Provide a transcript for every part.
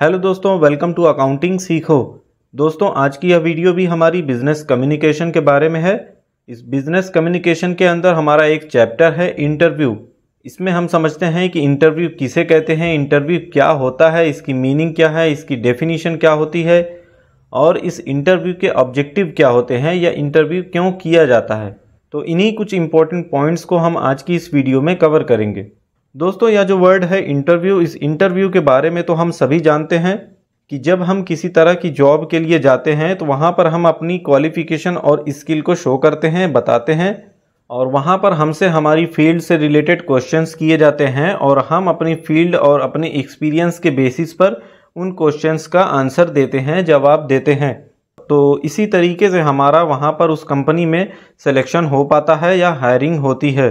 Hello दोस्तों welcome to accounting सीखो दोस्तों आज की यह वीडियो भी हमारी बिजनेस कम्युनिकेशन के बारे में है इस बिजनेस कम्युनिकेशन के अंदर हमारा एक चैप्टर है इंटरव्यू इसमें हम समझते हैं कि इंटरव्यू किसे कहते हैं इंटरव्यू क्या होता है इसकी मीनिंग क्या है इसकी डेफिनीशन क्या होती है और इस इंटरव्यू के ऑब्जेक्टिव क्या होते हैं या इंटरव्यू क्यों किया जाता है तो इन्हीं कुछ इंपॉर्टेंट पॉइंट्स को हम आज की इस वीडियो में कवर करेंगे दोस्तों यह जो वर्ड है इंटरव्यू इस इंटरव्यू के बारे में तो हम सभी जानते हैं कि जब हम किसी तरह की जॉब के लिए जाते हैं तो वहाँ पर हम अपनी क्वालिफ़िकेशन और स्किल को शो करते हैं बताते हैं और वहाँ पर हमसे हमारी फील्ड से रिलेटेड क्वेश्चंस किए जाते हैं और हम अपनी फील्ड और अपने एक्सपीरियंस के बेसिस पर उन क्वेश्चंस का आंसर देते हैं जवाब देते हैं तो इसी तरीके से हमारा वहाँ पर उस कंपनी में सिलेक्शन हो पाता है या हायरिंग होती है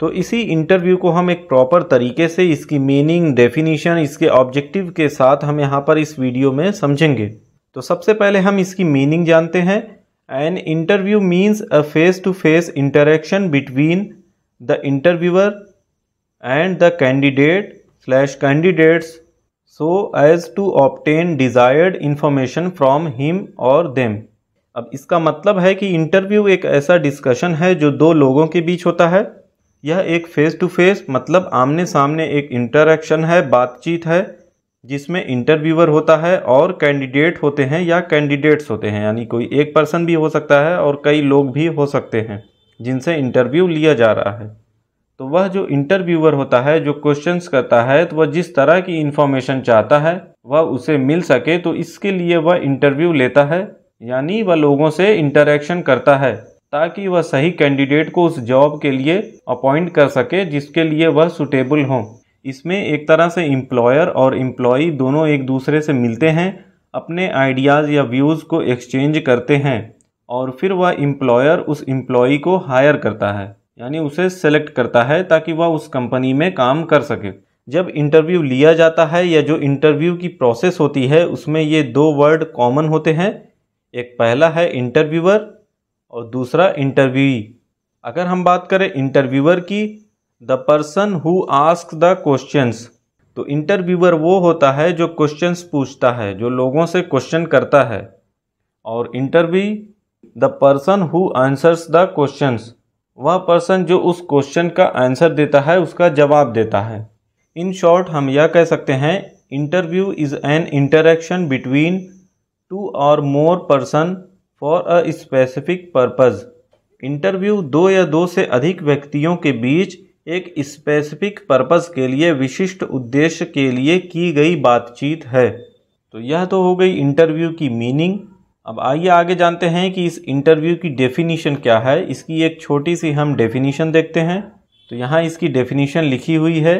तो इसी इंटरव्यू को हम एक प्रॉपर तरीके से इसकी मीनिंग डेफिनेशन इसके ऑब्जेक्टिव के साथ हम यहाँ पर इस वीडियो में समझेंगे तो सबसे पहले हम इसकी मीनिंग जानते हैं an interview means a face to face interaction between the interviewer and the candidate slash candidates so as to obtain desired information from him or them अब इसका मतलब है कि इंटरव्यू एक ऐसा डिस्कशन है जो दो लोगों के बीच होता है यह एक फ़ेस टू फेस मतलब आमने सामने एक इंटरेक्शन है बातचीत है जिसमें इंटरव्यूअर होता है और कैंडिडेट होते हैं या कैंडिडेट्स होते हैं यानी कोई एक पर्सन भी हो सकता है और कई लोग भी हो सकते हैं जिनसे इंटरव्यू लिया जा रहा है तो वह जो इंटरव्यूअर होता है जो क्वेश्चंस करता है तो वह जिस तरह की इन्फॉर्मेशन चाहता है वह उसे मिल सके तो इसके लिए वह इंटरव्यू लेता है यानी वह लोगों से इंटरेक्शन करता है ताकि वह सही कैंडिडेट को उस जॉब के लिए अपॉइंट कर सके जिसके लिए वह सुटेबल हों इसमें एक तरह से इम्प्लॉयर और इम्प्लॉई दोनों एक दूसरे से मिलते हैं अपने आइडियाज़ या व्यूज़ को एक्सचेंज करते हैं और फिर वह इम्प्लॉयर उस इम्प्लॉई को हायर करता है यानी उसे सेलेक्ट करता है ताकि वह उस कंपनी में काम कर सके जब इंटरव्यू लिया जाता है या जो इंटरव्यू की प्रोसेस होती है उसमें ये दो वर्ड कॉमन होते हैं एक पहला है इंटरव्यूअर और दूसरा इंटरव्यू अगर हम बात करें इंटरव्यूअर की the person who ask the questions तो इंटरव्यूअर वो होता है जो क्वेश्चंस पूछता है जो लोगों से क्वेश्चन करता है और interview the person who answers the questions वह पर्सन जो उस क्वेश्चन का आंसर देता है उसका जवाब देता है इन शॉर्ट हम यह कह सकते हैं interview is an interaction between two or more person for a specific purpose interview दो या दो से अधिक व्यक्तियों के बीच एक स्पेसिफिक पर्पज़ के लिए विशिष्ट उद्देश्य के लिए की गई बातचीत है तो यह तो हो गई इंटरव्यू की मीनिंग अब आइए आगे जानते हैं कि इस इंटरव्यू की डेफिनीशन क्या है इसकी एक छोटी सी हम डेफिनीशन देखते हैं तो यहाँ इसकी डेफिनीशन लिखी हुई है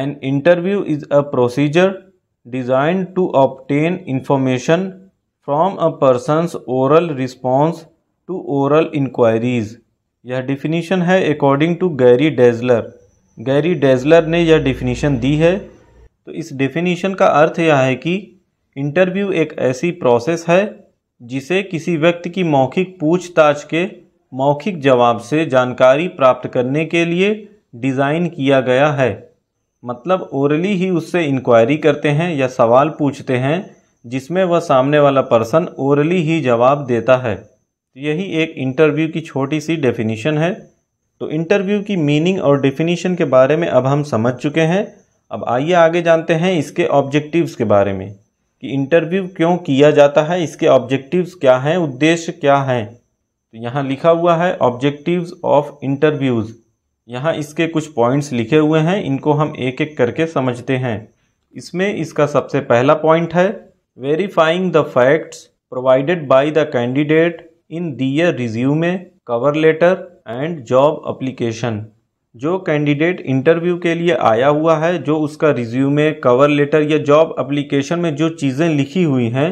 an interview is a procedure design to obtain information from a person's oral response to oral inquiries यह डिफिनीशन है according to Gary Dessler Gary Dessler ने यह डिफिनीशन दी है तो इस डिफिनीशन का अर्थ यह है कि इंटरव्यू एक ऐसी प्रोसेस है जिसे किसी व्यक्ति की मौखिक पूछताछ के मौखिक जवाब से जानकारी प्राप्त करने के लिए डिज़ाइन किया गया है मतलब ओरली ही उससे इंक्वायरी करते हैं या सवाल पूछते हैं जिसमें वह सामने वाला पर्सन ओरली ही जवाब देता है तो यही एक इंटरव्यू की छोटी सी डेफिनीशन है तो इंटरव्यू की मीनिंग और डेफिनीशन के बारे में अब हम समझ चुके हैं अब आइए आगे जानते हैं इसके ऑब्जेक्टिव्स के बारे में कि इंटरव्यू क्यों किया जाता है इसके ऑब्जेक्टिव्स क्या हैं उद्देश्य क्या हैं तो यहाँ लिखा हुआ है ऑब्जेक्टिव्स ऑफ इंटरव्यूज़ यहाँ इसके कुछ पॉइंट्स लिखे हुए हैं इनको हम एक एक करके समझते हैं इसमें इसका सबसे पहला पॉइंट है verifying the facts provided by the candidate in their resume, cover letter and job application. जो कैंडिडेट इंटरव्यू के लिए आया हुआ है जो उसका रिज्यूमे कवर लेटर या जॉब एप्लीकेशन में जो चीज़ें लिखी हुई हैं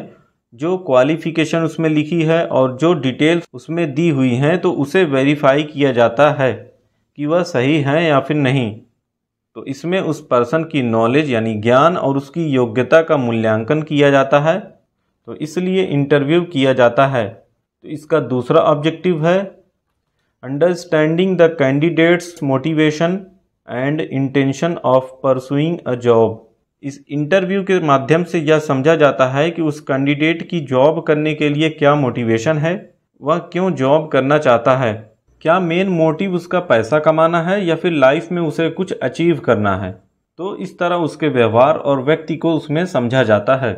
जो क्वालिफ़िकेशन उसमें लिखी है और जो डिटेल्स उसमें दी हुई हैं तो उसे वेरीफाई किया जाता है कि वह सही हैं या फिर नहीं तो इसमें उस पर्सन की नॉलेज यानी ज्ञान और उसकी योग्यता का मूल्यांकन किया जाता है तो इसलिए इंटरव्यू किया जाता है तो इसका दूसरा ऑब्जेक्टिव है understanding the candidate's motivation and intention of pursuing a job इस इंटरव्यू के माध्यम से यह समझा जाता है कि उस कैंडिडेट की जॉब करने के लिए क्या मोटिवेशन है वह क्यों जॉब करना चाहता है क्या मेन मोटिव उसका पैसा कमाना है या फिर लाइफ में उसे कुछ अचीव करना है तो इस तरह उसके व्यवहार और व्यक्ति को उसमें समझा जाता है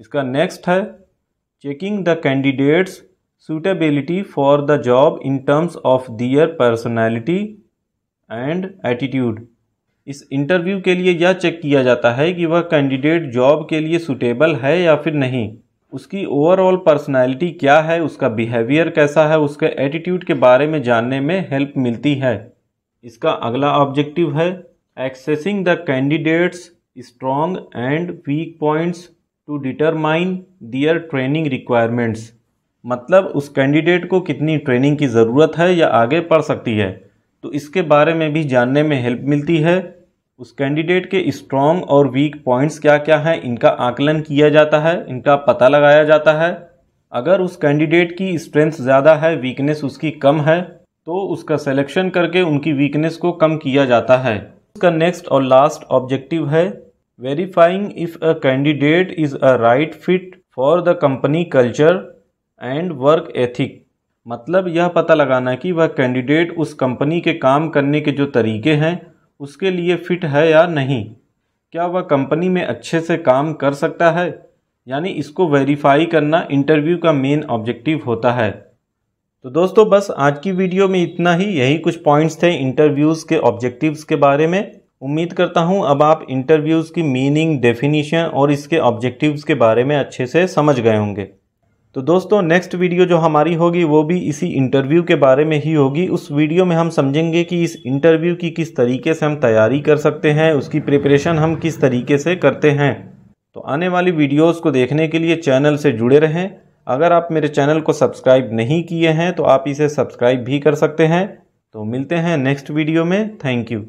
इसका नेक्स्ट है checking the candidate's suitability for the job in terms of their personality and attitude इस इंटरव्यू के लिए यह चेक किया जाता है कि वह कैंडिडेट जॉब के लिए सुटेबल है या फिर नहीं उसकी ओवरऑल पर्सनैलिटी क्या है उसका बिहेवियर कैसा है उसके एटीट्यूड के बारे में जानने में हेल्प मिलती है इसका अगला ऑब्जेक्टिव है accessing the candidates strong and weak points to determine their training requirements मतलब उस कैंडिडेट को कितनी ट्रेनिंग की ज़रूरत है या आगे पढ़ सकती है तो इसके बारे में भी जानने में हेल्प मिलती है उस कैंडिडेट के स्ट्रॉन्ग और वीक पॉइंट्स क्या क्या हैं इनका आकलन किया जाता है इनका पता लगाया जाता है अगर उस कैंडिडेट की स्ट्रेंथ ज़्यादा है वीकनेस उसकी कम है तो उसका सिलेक्शन करके उनकी वीकनेस को कम किया जाता है उसका नेक्स्ट और लास्ट ऑब्जेक्टिव है verifying if a candidate is a right fit for the company culture and work ethic मतलब यह पता लगाना कि वह कैंडिडेट उस कंपनी के काम करने के जो तरीके हैं उसके लिए फिट है या नहीं क्या वह कंपनी में अच्छे से काम कर सकता है यानी इसको वेरीफाई करना इंटरव्यू का मेन ऑब्जेक्टिव होता है तो दोस्तों बस आज की वीडियो में इतना ही यही कुछ पॉइंट्स थे इंटरव्यूज़ के ऑब्जेक्टिव्स के बारे में उम्मीद करता हूं अब आप इंटरव्यूज़ की मीनिंग डेफिनेशन और इसके ऑब्जेक्टिव्स के बारे में अच्छे से समझ गए होंगे तो दोस्तों नेक्स्ट वीडियो जो हमारी होगी वो भी इसी इंटरव्यू के बारे में ही होगी उस वीडियो में हम समझेंगे कि इस इंटरव्यू की किस तरीके से हम तैयारी कर सकते हैं उसकी प्रिपरेशन हम किस तरीके से करते हैं तो आने वाली वीडियोस को देखने के लिए चैनल से जुड़े रहें अगर आप मेरे चैनल को सब्सक्राइब नहीं किए हैं तो आप इसे सब्सक्राइब भी कर सकते हैं तो मिलते हैं नेक्स्ट वीडियो में थैंक यू